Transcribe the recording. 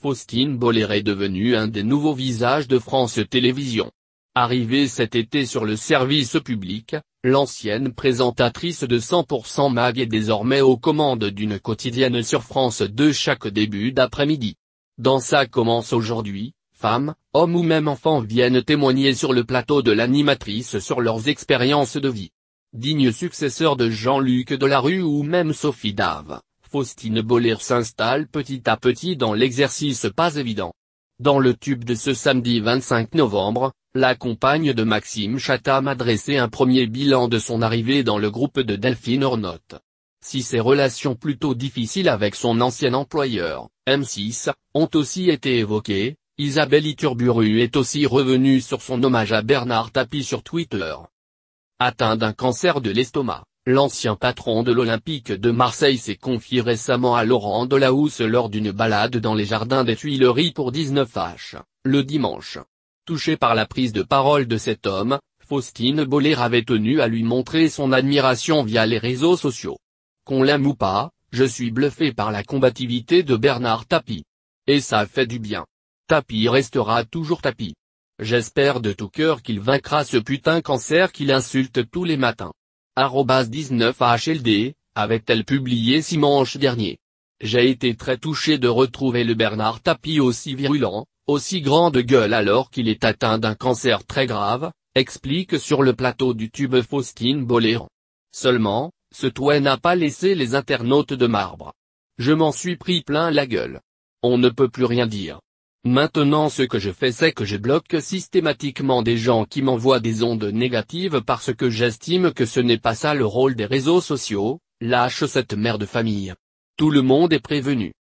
Faustine Boller est devenue un des nouveaux visages de France Télévisions. Arrivée cet été sur le service public, l'ancienne présentatrice de 100% Mag est désormais aux commandes d'une quotidienne sur France 2 chaque début d'après-midi. Dans ça commence aujourd'hui, femmes, hommes ou même enfants viennent témoigner sur le plateau de l'animatrice sur leurs expériences de vie. Digne successeur de Jean-Luc Delarue ou même Sophie Dave. Faustine Boller s'installe petit à petit dans l'exercice pas évident. Dans le tube de ce samedi 25 novembre, la compagne de Maxime Chattam a dressé un premier bilan de son arrivée dans le groupe de Delphine Ornot. Si ses relations plutôt difficiles avec son ancien employeur, M6, ont aussi été évoquées, Isabelle Iturburu est aussi revenue sur son hommage à Bernard Tapie sur Twitter. Atteint d'un cancer de l'estomac, L'ancien patron de l'Olympique de Marseille s'est confié récemment à Laurent Delahousse lors d'une balade dans les jardins des Tuileries pour 19h, le dimanche. Touché par la prise de parole de cet homme, Faustine Boller avait tenu à lui montrer son admiration via les réseaux sociaux. Qu'on l'aime ou pas, je suis bluffé par la combativité de Bernard Tapie. Et ça fait du bien. Tapie restera toujours Tapie. J'espère de tout cœur qu'il vaincra ce putain cancer qu'il insulte tous les matins. 19HLD, avait-elle publié dimanche dernier. J'ai été très touché de retrouver le Bernard Tapie aussi virulent, aussi grande gueule alors qu'il est atteint d'un cancer très grave, explique sur le plateau du tube Faustine boléon. Seulement, ce toit n'a pas laissé les internautes de marbre. Je m'en suis pris plein la gueule. On ne peut plus rien dire. Maintenant ce que je fais c'est que je bloque systématiquement des gens qui m'envoient des ondes négatives parce que j'estime que ce n'est pas ça le rôle des réseaux sociaux, lâche cette mère de famille. Tout le monde est prévenu.